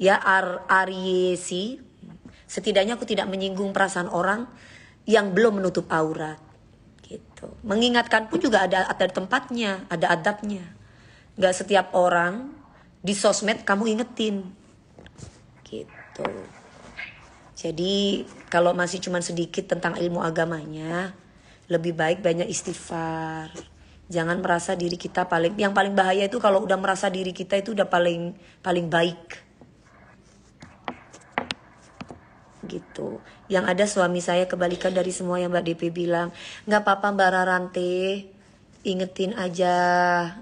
ya Ar Ariesi setidaknya aku tidak menyinggung perasaan orang yang belum menutup aurat gitu mengingatkan pun juga ada ada tempatnya ada adabnya nggak setiap orang di sosmed kamu ingetin gitu jadi kalau masih cuman sedikit tentang ilmu agamanya lebih baik banyak istighfar jangan merasa diri kita paling yang paling bahaya itu kalau udah merasa diri kita itu udah paling paling baik gitu. Yang ada suami saya kebalikan dari semua yang Mbak DP bilang. Nggak apa-apa Mbak Rarante, ingetin aja,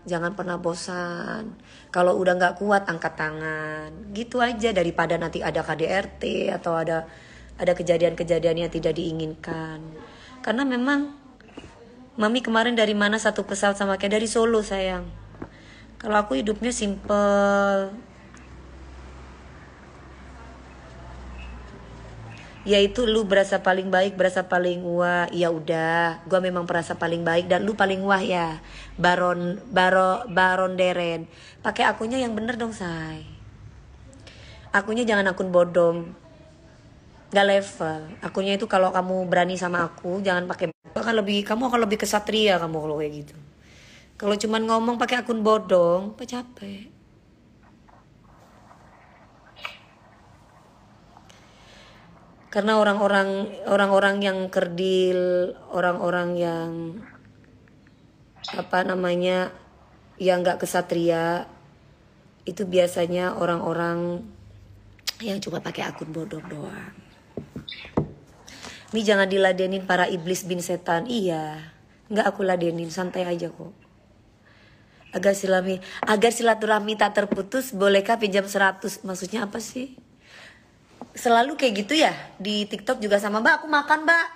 jangan pernah bosan. Kalau udah nggak kuat angkat tangan, gitu aja daripada nanti ada KDRT atau ada ada kejadian-kejadian yang tidak diinginkan. Karena memang Mami kemarin dari mana satu pesawat sama kayak dari Solo sayang. Kalau aku hidupnya simple, yaitu lu berasa paling baik berasa paling wah ya udah Gua memang merasa paling baik dan lu paling wah ya baron baro baron deren pakai akunya yang bener dong say akunya jangan akun bodong gak level akunya itu kalau kamu berani sama aku jangan pakai akan lebih kamu akan lebih kesatria kamu kalau kayak gitu kalau cuman ngomong pakai akun bodong apa capek karena orang-orang orang-orang yang kerdil orang-orang yang apa namanya yang nggak kesatria itu biasanya orang-orang yang cuma pakai akun bodoh doang Mi jangan diladenin para iblis bin setan iya nggak aku ladenin santai aja kok agar silami agar silaturahmi tak terputus bolehkah pinjam 100 maksudnya apa sih selalu kayak gitu ya di TikTok juga sama mbak aku makan mbak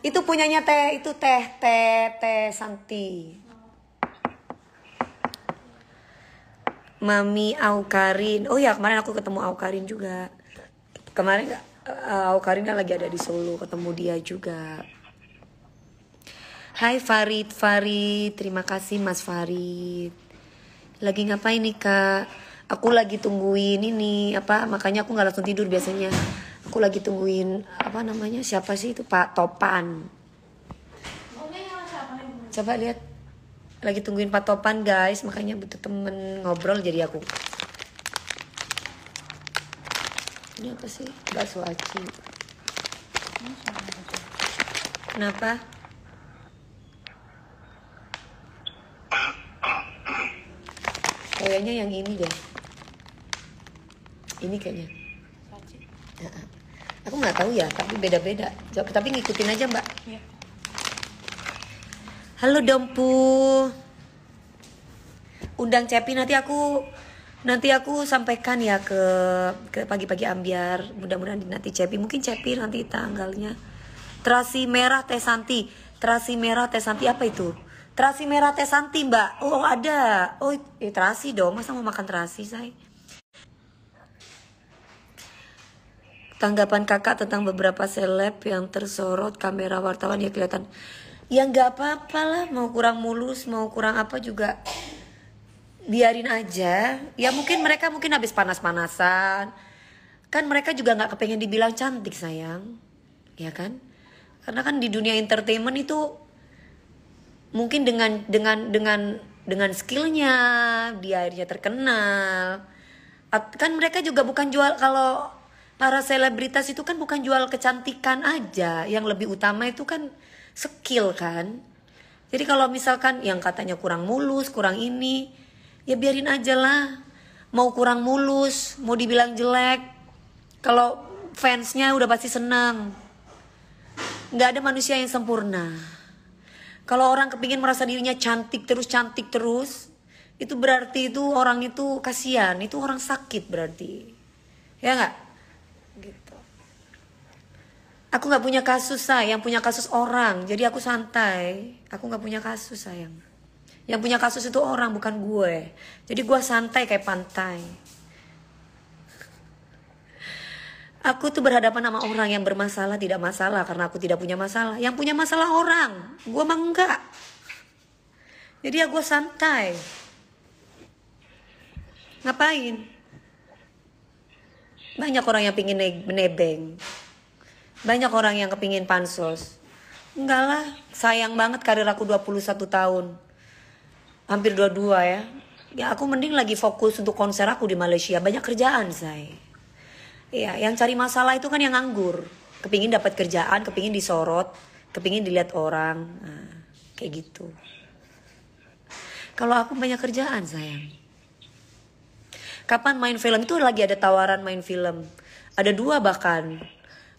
itu punyanya teh itu teh teh teh Santi Mami Aukarin oh ya kemarin aku ketemu Aukarin juga kemarin uh, Aukarin kan lagi ada di Solo ketemu dia juga Hai Farid Farid terima kasih Mas Farid lagi ngapain nih kak aku lagi tungguin ini apa makanya aku nggak langsung tidur biasanya aku lagi tungguin apa namanya siapa sih itu Pak Topan coba lihat lagi tungguin Pak Topan guys makanya butuh temen ngobrol jadi aku ini apa sih bakso aci kenapa kayaknya yang ini deh ini kayaknya aku nggak tahu ya tapi beda-beda tapi ngikutin aja mbak iya. halo dompu undang cepi nanti aku nanti aku sampaikan ya ke ke pagi-pagi ambiar mudah-mudahan nanti cepi mungkin cepi nanti tanggalnya terasi merah teh santi terasi merah teh santi apa itu terasi merah teh santi mbak oh ada oh eh, terasi dong masa mau makan terasi saya tanggapan kakak tentang beberapa seleb yang tersorot kamera wartawan ya kelihatan ya nggak apa-apa lah mau kurang mulus mau kurang apa juga biarin aja ya mungkin mereka mungkin habis panas-panasan kan mereka juga nggak kepengen dibilang cantik sayang ya kan karena kan di dunia entertainment itu mungkin dengan dengan dengan dengan skillnya dia akhirnya terkenal kan mereka juga bukan jual kalau para selebritas itu kan bukan jual kecantikan aja, yang lebih utama itu kan skill kan. Jadi kalau misalkan yang katanya kurang mulus, kurang ini, ya biarin aja lah. Mau kurang mulus, mau dibilang jelek, kalau fansnya udah pasti senang. Nggak ada manusia yang sempurna. Kalau orang kepingin merasa dirinya cantik terus cantik terus, itu berarti itu orang itu kasihan, itu orang sakit berarti. Ya nggak? Aku gak punya kasus sayang, yang punya kasus orang. Jadi aku santai. Aku gak punya kasus sayang. Yang punya kasus itu orang bukan gue. Jadi gue santai kayak pantai. Aku tuh berhadapan sama orang yang bermasalah tidak masalah karena aku tidak punya masalah. Yang punya masalah orang, gue mah enggak. Jadi ya gue santai. Ngapain? Banyak orang yang pingin nebeng. Banyak orang yang kepingin pansos. Enggak lah, sayang banget karir aku 21 tahun. Hampir 22 ya. Ya aku mending lagi fokus untuk konser aku di Malaysia. Banyak kerjaan, saya. Ya, yang cari masalah itu kan yang nganggur. Kepingin dapat kerjaan, kepingin disorot, kepingin dilihat orang. Nah, kayak gitu. Kalau aku banyak kerjaan, sayang. Kapan main film itu lagi ada tawaran main film. Ada dua bahkan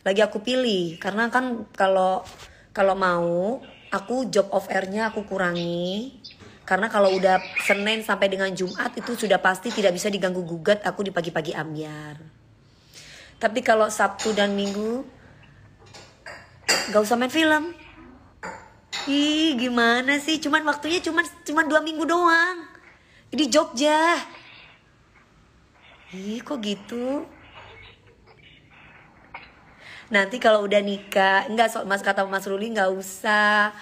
lagi aku pilih karena kan kalau kalau mau aku job of airnya aku kurangi karena kalau udah Senin sampai dengan Jumat itu sudah pasti tidak bisa diganggu gugat aku di pagi-pagi ambiar. Tapi kalau Sabtu dan Minggu gak usah main film. Ih gimana sih? Cuman waktunya cuman cuman dua minggu doang. Di Jogja. Ih kok gitu? nanti kalau udah nikah nggak so, mas kata mas Ruli nggak usah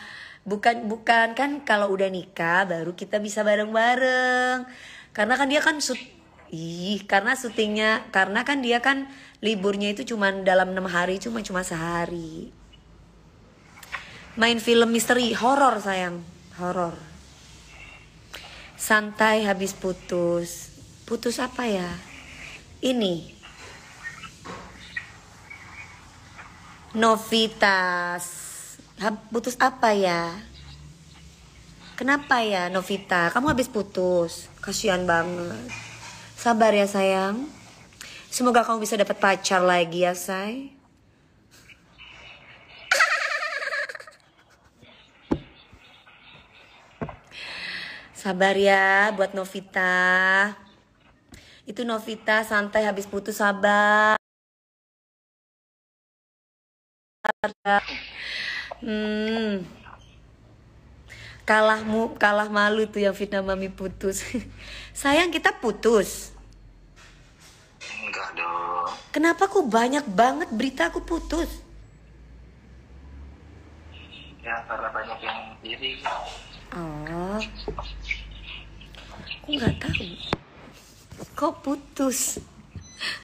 bukan bukan kan kalau udah nikah baru kita bisa bareng bareng karena kan dia kan sut ih karena syutingnya karena kan dia kan liburnya itu cuma dalam enam hari cuma cuma sehari main film misteri horor sayang horor santai habis putus putus apa ya ini Novitas. Putus apa ya? Kenapa ya Novita? Kamu habis putus. Kasihan banget. Sabar ya sayang. Semoga kamu bisa dapat pacar lagi ya say. Sabar ya buat Novita. Itu Novita santai habis putus sabar hmm. kalahmu kalah malu tuh yang fitnah mami putus sayang kita putus enggak dong kenapa aku banyak banget berita aku putus ya karena banyak yang iri oh aku nggak tahu kok putus